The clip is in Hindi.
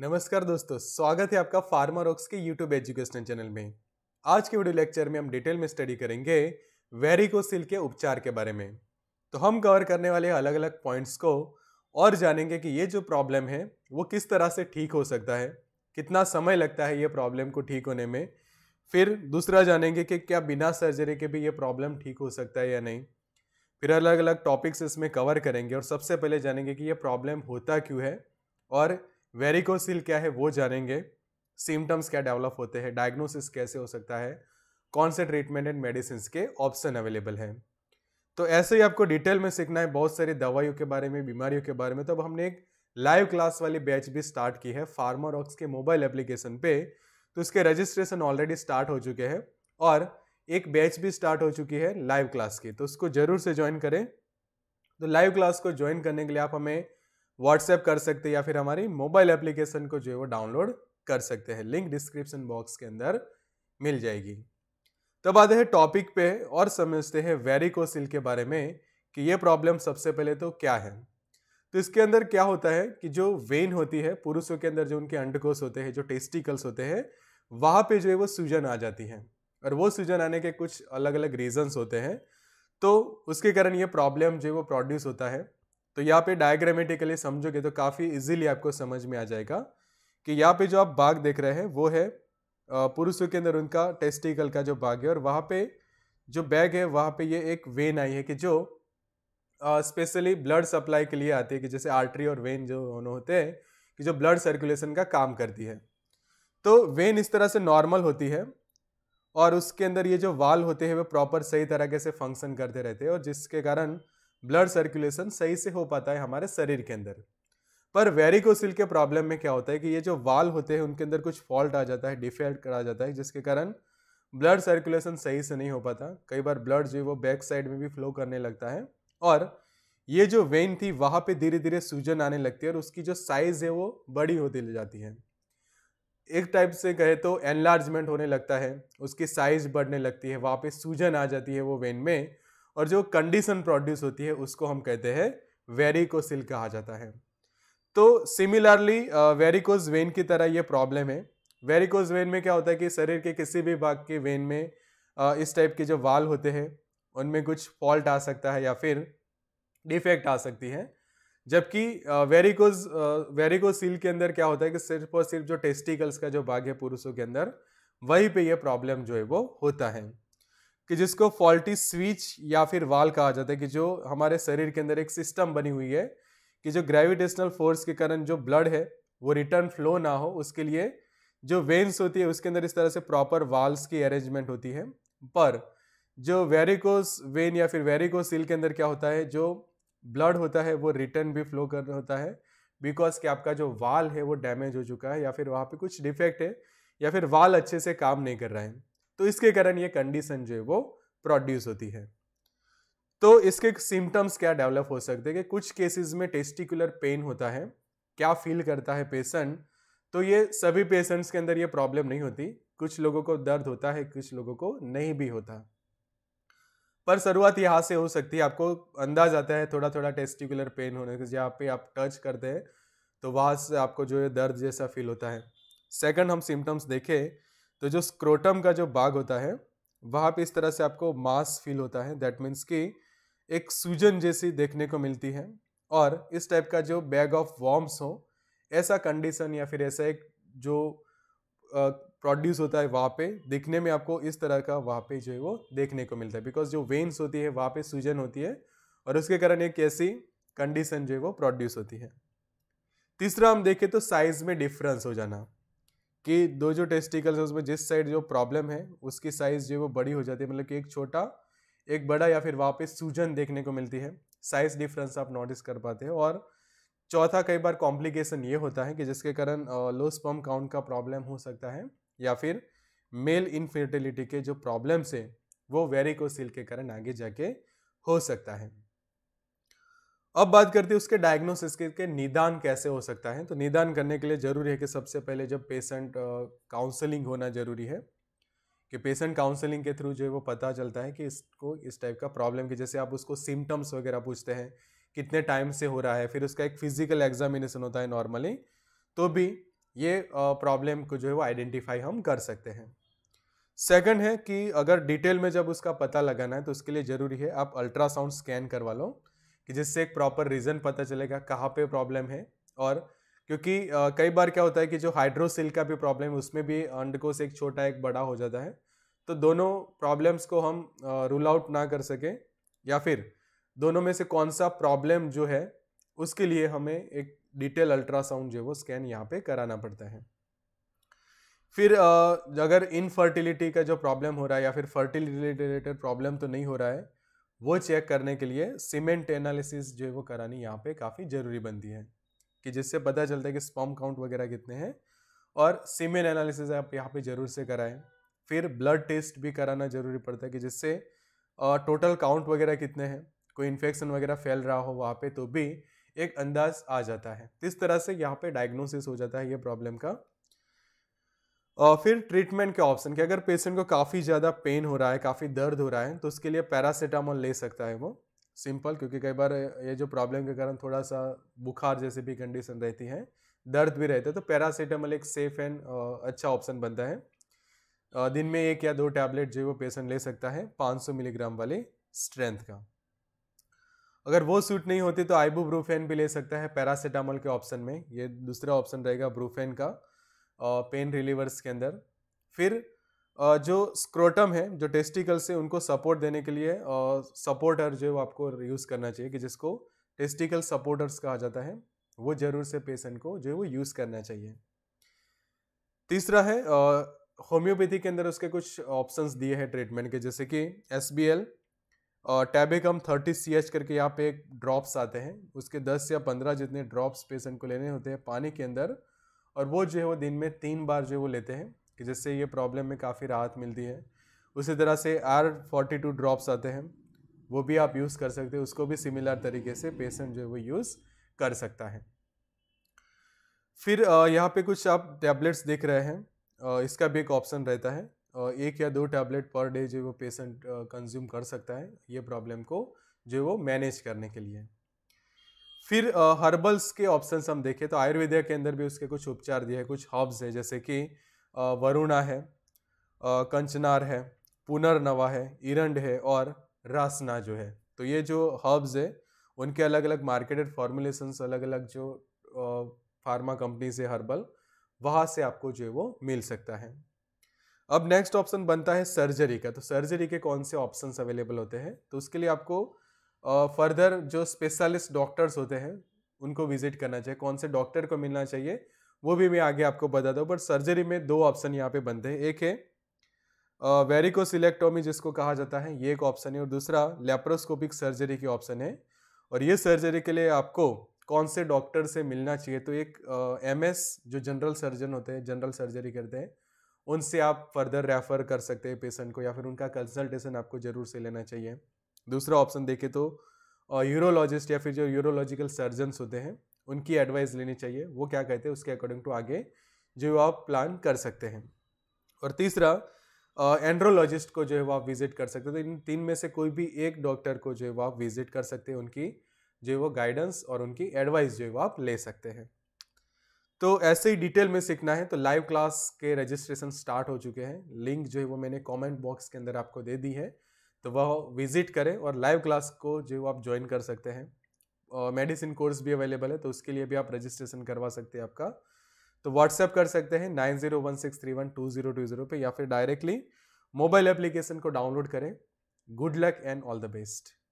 नमस्कार दोस्तों स्वागत है आपका फार्मा रॉक्स के यूट्यूब एजुकेशन चैनल में आज के वीडियो लेक्चर में हम डिटेल में स्टडी करेंगे वेरिकोसिल के उपचार के बारे में तो हम कवर करने वाले अलग अलग पॉइंट्स को और जानेंगे कि ये जो प्रॉब्लम है वो किस तरह से ठीक हो सकता है कितना समय लगता है ये प्रॉब्लम को ठीक होने में फिर दूसरा जानेंगे कि क्या बिना सर्जरी के भी ये प्रॉब्लम ठीक हो सकता है या नहीं फिर अलग अलग टॉपिक्स इसमें कवर करेंगे और सबसे पहले जानेंगे कि ये प्रॉब्लम होता क्यों है और वेरिकोसिल क्या है वो जानेंगे सिम्टम्स क्या डेवलप होते हैं डायग्नोसिस कैसे हो सकता है कौन से ट्रीटमेंट एंड मेडिसिन के ऑप्शन अवेलेबल हैं तो ऐसे ही आपको डिटेल में सीखना है बहुत सारी दवाइयों के बारे में बीमारियों के बारे में तो अब हमने एक लाइव क्लास वाली बैच भी स्टार्ट की है फार्मारॉक्स के मोबाइल एप्लीकेशन पे तो उसके रजिस्ट्रेशन ऑलरेडी स्टार्ट हो चुके हैं और एक बैच भी स्टार्ट हो चुकी है लाइव क्लास की तो उसको जरूर से ज्वाइन करें तो लाइव क्लास को ज्वाइन करने के लिए आप हमें व्हाट्सएप कर सकते हैं या फिर हमारी मोबाइल एप्लीकेशन को जो है वो डाउनलोड कर सकते हैं लिंक डिस्क्रिप्शन बॉक्स के अंदर मिल जाएगी तब आते हैं टॉपिक पे और समझते हैं वेरिकोसिल के बारे में कि ये प्रॉब्लम सबसे पहले तो क्या है तो इसके अंदर क्या होता है कि जो वेन होती है पुरुषों के अंदर जो उनके अंडकोश होते हैं जो टेस्टिकल्स होते हैं वहाँ पे जो है वो सूजन आ जाती है और वो सूजन आने के कुछ अलग अलग रीजंस होते हैं तो उसके कारण ये प्रॉब्लम जो है वो प्रोड्यूस होता है तो यहाँ पे डायग्रामेटिकली समझोगे तो काफ़ी इजीली आपको समझ में आ जाएगा कि यहाँ पे जो आप बाघ देख रहे हैं वो है पुरुषों के अंदर उनका टेस्टिकल का जो बाघ है और वहाँ पे जो बैग है वहाँ पे ये एक वेन आई है कि जो स्पेशली ब्लड सप्लाई के लिए आती है कि जैसे आर्टरी और वेन जो होते हैं कि जो ब्लड सर्कुलेशन का काम करती है तो वेन इस तरह से नॉर्मल होती है और उसके अंदर ये जो वाल होते हैं वो प्रॉपर सही तरीके से फंक्शन करते रहते हैं और जिसके कारण ब्लड सर्कुलेशन सही से हो पाता है हमारे शरीर के अंदर पर वेरिकोसिल के प्रॉब्लम में क्या होता है कि ये जो वाल होते हैं उनके अंदर कुछ फॉल्ट आ जाता है डिफेक्ट आ जाता है जिसके कारण ब्लड सर्कुलेशन सही से नहीं हो पाता कई बार ब्लड जो है वो बैक साइड में भी फ्लो करने लगता है और ये जो वेन थी वहाँ पे धीरे धीरे सूजन आने लगती है और उसकी जो साइज़ है वो बड़ी होती जाती है एक टाइप से कहे तो एनलार्जमेंट होने लगता है उसकी साइज़ बढ़ने लगती है वहाँ पे सूजन आ जाती है वो वेन में और जो कंडीशन प्रोड्यूस होती है उसको हम कहते हैं वेरिकोसिल कहा जाता है तो सिमिलरली वेरिकोज वेन की तरह ये प्रॉब्लम है वेरिकोज वेन में क्या होता है कि शरीर के किसी भी भाग के वेन में uh, इस टाइप के जो वाल होते हैं उनमें कुछ फॉल्ट आ सकता है या फिर डिफेक्ट आ सकती है जबकि वेरिकोज वेरिकोसिल के अंदर क्या होता है कि सिर्फ और सिर्फ जो टेस्टिकल्स का जो भाग है पुरुषों के अंदर वहीं पे ये प्रॉब्लम जो है वो होता है कि जिसको फॉल्टी स्विच या फिर वाल कहा जाता है कि जो हमारे शरीर के अंदर एक सिस्टम बनी हुई है कि जो ग्रेविटेशनल फोर्स के कारण जो ब्लड है वो रिटर्न फ्लो ना हो उसके लिए जो वेन्स होती है उसके अंदर इस तरह से प्रॉपर वाल्स की अरेंजमेंट होती है पर जो वेरिकोस वेन या फिर सील के अंदर क्या होता है जो ब्लड होता है वो रिटर्न भी फ्लो कर होता है बिकॉज कि आपका जो वाल है वो डैमेज हो चुका है या फिर वहाँ पे कुछ डिफेक्ट है या फिर वाल अच्छे से काम नहीं कर रहा है तो इसके कारण ये कंडीशन जो है वो प्रोड्यूस होती है तो इसके सिम्टम्स क्या डेवलप हो सकते हैं कि कुछ केसेस में टेस्टिकुलर पेन होता है क्या फील करता है पेशेंट तो ये सभी पेशेंट्स के अंदर ये प्रॉब्लम नहीं होती कुछ लोगों को दर्द होता है कुछ लोगों को नहीं भी होता पर शुरुआत यहाँ से हो सकती है आपको अंदाज आता है थोड़ा थोड़ा टेस्टिकुलर पेन होने से जहाँ पे आप टच करते हैं तो वहाँ से आपको जो है दर्द जैसा फील होता है सेकंड हम सिम्टम्स देखें तो जो स्क्रोटम का जो बाग होता है वहाँ पे इस तरह से आपको मास फील होता है दैट मीन्स कि एक सूजन जैसी देखने को मिलती है और इस टाइप का जो बैग ऑफ वॉर्म्स हो ऐसा कंडीशन या फिर ऐसा एक जो प्रोड्यूस होता है वहाँ पे दिखने में आपको इस तरह का वहाँ पे जो है वो देखने को मिलता है बिकॉज जो वेन्स होती है वहाँ पे सूजन होती है और उसके कारण एक ऐसी कंडीशन जो है वो प्रोड्यूस होती है तीसरा हम देखें तो साइज में डिफरेंस हो जाना कि दो जो टेस्टिकल्स है उसमें जिस साइड जो प्रॉब्लम है उसकी साइज़ जो है वो बड़ी हो जाती है मतलब कि एक छोटा एक बड़ा या फिर वापस सूजन देखने को मिलती है साइज़ डिफरेंस आप नोटिस कर पाते हैं और चौथा कई बार कॉम्प्लिकेशन ये होता है कि जिसके कारण लो स्पर्म काउंट का प्रॉब्लम हो सकता है या फिर मेल इनफर्टिलिटी के जो प्रॉब्लम्स है वो वेरिकोसिल के कारण आगे जाके हो सकता है अब बात करते हैं उसके डायग्नोसिस के, के निदान कैसे हो सकता है तो निदान करने के लिए ज़रूरी है कि सबसे पहले जब पेशेंट काउंसलिंग होना ज़रूरी है कि पेशेंट काउंसलिंग के थ्रू जो है वो पता चलता है कि इसको इस टाइप का प्रॉब्लम की जैसे आप उसको सिम्टम्स वगैरह पूछते हैं कितने टाइम से हो रहा है फिर उसका एक फिजिकल एग्जामिनेशन होता है नॉर्मली तो भी ये प्रॉब्लम को जो है वो आइडेंटिफाई हम कर सकते हैं सेकंड है कि अगर डिटेल में जब उसका पता लगाना है तो उसके लिए ज़रूरी है आप अल्ट्रासाउंड स्कैन करवा लो कि जिससे एक प्रॉपर रीज़न पता चलेगा कहाँ पे प्रॉब्लम है और क्योंकि आ, कई बार क्या होता है कि जो हाइड्रोसिल का भी प्रॉब्लम है उसमें भी अंडकोश एक छोटा एक बड़ा हो जाता है तो दोनों प्रॉब्लम्स को हम रूल आउट ना कर सकें या फिर दोनों में से कौन सा प्रॉब्लम जो है उसके लिए हमें एक डिटेल अल्ट्रासाउंड जो है वो स्कैन यहाँ पे कराना पड़ता है फिर अगर इनफर्टिलिटी का जो प्रॉब्लम हो रहा है या फिर फर्टिलिटी रिलेटेड प्रॉब्लम तो नहीं हो रहा है वो चेक करने के लिए सीमेंट एनालिसिस जो है वो करानी यहाँ पे काफ़ी ज़रूरी बनती है कि जिससे पता चलता है कि स्पॉम काउंट वगैरह कितने हैं और सीमेंट एनालिसिस आप यहाँ पे ज़रूर से कराएं फिर ब्लड टेस्ट भी कराना ज़रूरी पड़ता है कि जिससे टोटल काउंट वगैरह कितने हैं कोई इन्फेक्शन वगैरह फैल रहा हो वहाँ पर तो भी एक अंदाज आ जाता है इस तरह से यहाँ पर डायग्नोसिस हो जाता है ये प्रॉब्लम का और फिर ट्रीटमेंट के ऑप्शन कि अगर पेशेंट को काफ़ी ज़्यादा पेन हो रहा है काफ़ी दर्द हो रहा है तो उसके लिए पैरासीटामोल ले सकता है वो सिंपल क्योंकि कई बार ये जो प्रॉब्लम के कारण थोड़ा सा बुखार जैसे भी कंडीशन रहती है दर्द भी रहता है तो पैरासीटामोल एक सेफ एंड अच्छा ऑप्शन बनता है दिन में एक या दो टैबलेट जो वो पेशेंट ले सकता है 500 मिलीग्राम वाले स्ट्रेंथ का अगर वो सूट नहीं होती तो आइबू ब्रूफेन भी ले सकता है पैरासीटामोल के ऑप्शन में ये दूसरा ऑप्शन रहेगा ब्रूफेन का पेन रिलीवर्स के अंदर फिर जो स्क्रोटम है जो टेस्टिकल्स है उनको सपोर्ट देने के लिए सपोर्टर जो आपको यूज़ करना चाहिए कि जिसको टेस्टिकल सपोर्टर्स कहा जाता है वो जरूर से पेशेंट को जो है वो यूज़ करना चाहिए तीसरा है होम्योपैथी के अंदर उसके कुछ ऑप्शंस दिए हैं ट्रीटमेंट के जैसे कि S B L Tabacum thirty C H करके यहाँ पे एक ड्रॉप्स आते हैं उसके दस या पंद्रह जितने ड्रॉप्स पेशेंट को लेने होते हैं पानी के अंदर और वो जो है वो दिन में तीन बार जो है वो लेते हैं कि जिससे ये प्रॉब्लम में काफ़ी राहत मिलती है उसी तरह से आर फोर्टी टू ड्रॉप्स आते हैं वो भी आप यूज़ कर सकते हैं उसको भी सिमिलर तरीके से पेशेंट जो है वो यूज़ कर सकता है फिर यहाँ पे कुछ आप टैबलेट्स देख रहे हैं इसका भी एक ऑप्शन रहता है एक या दो टैबलेट पर डे जो वो पेशेंट कंज्यूम कर सकता है ये प्रॉब्लम को जो वो मैनेज करने के लिए फिर हर्बल्स के ऑप्शन हम देखें तो आयुर्वेदिया के अंदर भी उसके कुछ उपचार दिए हैं कुछ हर्ब्स हैं जैसे कि वरुणा है कंचनार है पुनर्नवा है इरंड है और रासना जो है तो ये जो हर्ब्स है उनके अलग अलग मार्केटेड फॉर्मुलेशंस अलग अलग जो फार्मा कंपनी से हर्बल वहाँ से आपको जो है वो मिल सकता है अब नेक्स्ट ऑप्शन बनता है सर्जरी का तो सर्जरी के कौन से ऑप्शंस अवेलेबल होते हैं तो उसके लिए आपको फर्दर जो स्पेशलिस्ट डॉक्टर्स होते हैं उनको विजिट करना चाहिए कौन से डॉक्टर को मिलना चाहिए वो भी मैं आगे आपको बता दूँ बट सर्जरी में दो ऑप्शन यहाँ पे बनते हैं एक है वेरिकोसिलेक्टोमी जिसको कहा जाता है ये एक ऑप्शन है और दूसरा लेप्रोस्कोपिक सर्जरी की ऑप्शन है और ये सर्जरी के लिए आपको कौन से डॉक्टर से मिलना चाहिए तो एक एम एस जो जनरल सर्जन होते हैं जनरल सर्जरी करते हैं उनसे आप फर्दर रेफर कर सकते हैं पेशेंट को या फिर उनका कंसल्टेशन आपको ज़रूर से लेना चाहिए दूसरा ऑप्शन देखें तो यूरोलॉजिस्ट या फिर जो यूरोलॉजिकल सर्जन्स होते हैं उनकी एडवाइस लेनी चाहिए वो क्या कहते हैं उसके अकॉर्डिंग टू आगे जो आप प्लान कर सकते हैं और तीसरा एंड्रोलॉजिस्ट को जो है वो आप विजिट कर सकते हैं तो इन तीन में से कोई भी एक डॉक्टर को जो है वो आप विजिट कर सकते हैं उनकी जो है वो गाइडेंस और उनकी एडवाइस जो है वो आप ले सकते हैं तो ऐसे ही डिटेल में सीखना है तो लाइव क्लास के रजिस्ट्रेशन स्टार्ट हो चुके हैं लिंक जो है वो मैंने कमेंट बॉक्स के अंदर आपको दे दी है तो वह विज़िट करें और लाइव क्लास को जो आप ज्वाइन कर सकते हैं मेडिसिन कोर्स भी अवेलेबल है तो उसके लिए भी आप रजिस्ट्रेशन करवा सकते हैं आपका तो व्हाट्सएप कर सकते हैं nine zero one six three one two zero two zero पर या फिर डायरेक्टली मोबाइल एप्लीकेशन को डाउनलोड करें good luck and all the best